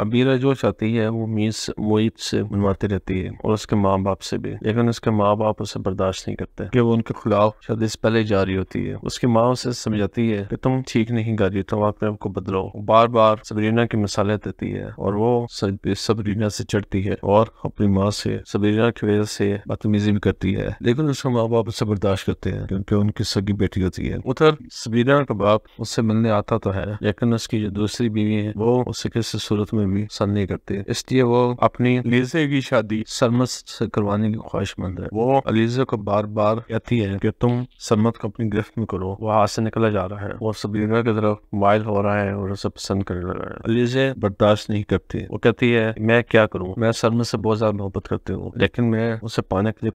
अबीरा जो चाहती है वो मीस मोहित से मनवाती रहती है और उसके माँ बाप से भी लेकिन उसके माँ बाप उसे बर्दाश्त नहीं करते कि वो उनके खिलाफ शादी से पहले जा रही होती है उसकी माँ उसे समझाती है कि तुम ठीक नहीं गा रही तुम अपने आप को बदलो बार बार सबरीना की मिसालें देती है और वो सबरीना से चढ़ती है और अपनी माँ से सबरीना की वजह से बदतमीजी भी करती है लेकिन उसके माँ बाप उसे बर्दाश्त करते हैं क्योंकि उनकी सगी बेटी होती है उधर सबरीना का बाप उससे मिलने आता तो है लेकिन उसकी जो दूसरी बीवी है वो उसे किसी सूरत में में भी पसंद नहीं करते इसलिए वो अपनी अलीजे की शादी सरमत से करवाने की ख्वाहिशमंद है वो अलीजे को बार बार कहती है कि तुम सरमत को अपनी गिरफ्त में करो वो हाथ से निकला जा रहा है वो सबीना की तरफ माइल हो रहा है और उसे पसंद करने लगा है अलीजे बर्दाश्त नहीं करती वो कहती है मैं क्या करूँ मैं सरमत से बहुत ज्यादा मोहब्बत करती हूँ लेकिन मैं उसे पाने के लिए